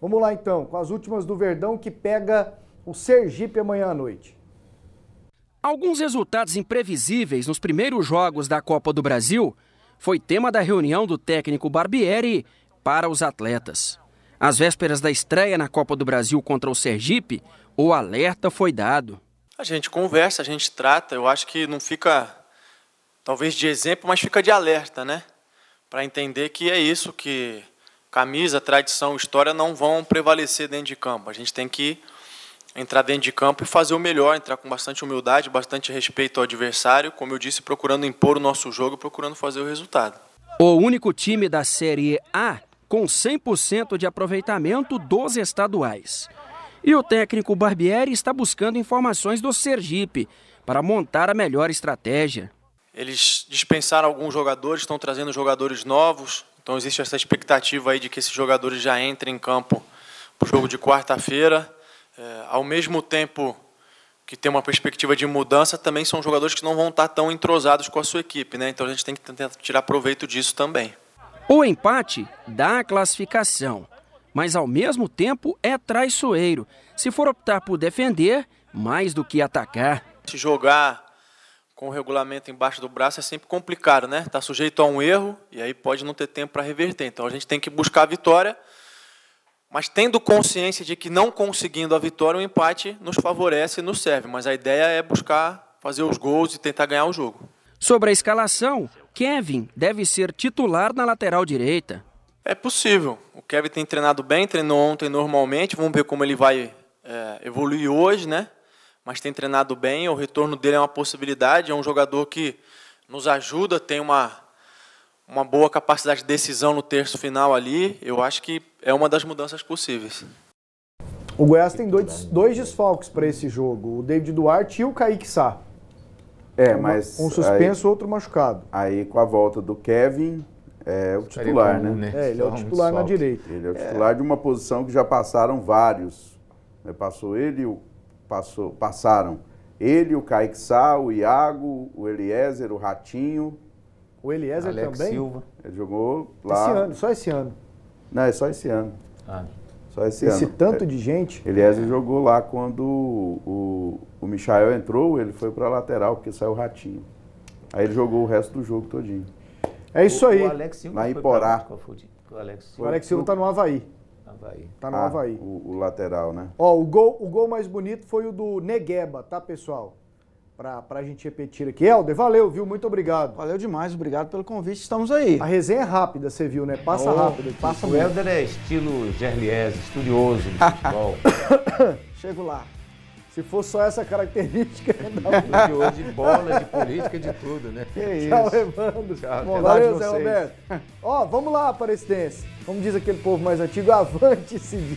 Vamos lá então, com as últimas do Verdão que pega o Sergipe amanhã à noite. Alguns resultados imprevisíveis nos primeiros jogos da Copa do Brasil foi tema da reunião do técnico Barbieri para os atletas. Às vésperas da estreia na Copa do Brasil contra o Sergipe, o alerta foi dado. A gente conversa, a gente trata, eu acho que não fica talvez de exemplo, mas fica de alerta, né? Para entender que é isso que camisa, tradição, história não vão prevalecer dentro de campo. A gente tem que entrar dentro de campo e fazer o melhor, entrar com bastante humildade, bastante respeito ao adversário, como eu disse, procurando impor o nosso jogo, procurando fazer o resultado. O único time da Série A com 100% de aproveitamento dos estaduais. E o técnico Barbieri está buscando informações do Sergipe para montar a melhor estratégia. Eles dispensaram alguns jogadores, estão trazendo jogadores novos, então existe essa expectativa aí de que esses jogadores já entrem em campo para o jogo de quarta-feira. É, ao mesmo tempo que tem uma perspectiva de mudança, também são jogadores que não vão estar tão entrosados com a sua equipe, né? Então a gente tem que tentar tirar proveito disso também. O empate dá a classificação, mas ao mesmo tempo é traiçoeiro. Se for optar por defender, mais do que atacar. Se jogar com o regulamento embaixo do braço é sempre complicado, né? Está sujeito a um erro e aí pode não ter tempo para reverter. Então a gente tem que buscar a vitória, mas tendo consciência de que não conseguindo a vitória, o empate nos favorece e nos serve. Mas a ideia é buscar fazer os gols e tentar ganhar o jogo. Sobre a escalação, Kevin deve ser titular na lateral direita. É possível. O Kevin tem treinado bem, treinou ontem normalmente. Vamos ver como ele vai é, evoluir hoje, né? mas tem treinado bem. O retorno dele é uma possibilidade. É um jogador que nos ajuda, tem uma, uma boa capacidade de decisão no terço final ali. Eu acho que é uma das mudanças possíveis. O Goiás tem dois, dois desfalques para esse jogo: o David Duarte e o Kaique Sá. É, mas. Um suspenso, aí, outro machucado. Aí, com a volta do Kevin, é o titular, né? né? É, ele é o titular na direita. Ele é o titular é. de uma posição que já passaram vários. Né, passou ele, o passou, passaram ele, o Kaique Sá, o Iago, o Eliezer, o Ratinho. O Eliezer Alex também? Silva. Ele jogou lá. Esse ano, só esse ano. Não, é só esse ano. Ah. Só esse, esse ano. tanto é, de gente. Eliezer é. jogou lá quando o, o, Michael entrou, ele foi para lateral, porque saiu o Ratinho. Aí ele jogou o resto do jogo todinho. É isso o, aí. O Alex Silva Na Iporá. O Alex Silva está no Havaí. Havaí. Tá no ah, Havaí. O, o, lateral, né? Ó, o gol, o gol mais bonito foi o do Negueba, tá, pessoal? Pra, pra gente repetir aqui. Helder, valeu, viu? Muito obrigado. Valeu demais, obrigado pelo convite, estamos aí. A resenha é rápida, você viu, né? Passa oh, rápido. Passa o Helder é estilo Gerliese, estudioso de futebol. Chego lá. Se for só essa característica, ainda é, de bola, de política, de tudo, né? Que é Tchau, isso. Evandro. Tchau, Bom, valeu, Zé Roberto. Ó, vamos lá, Aparecidense. Como diz aquele povo mais antigo, avante-se.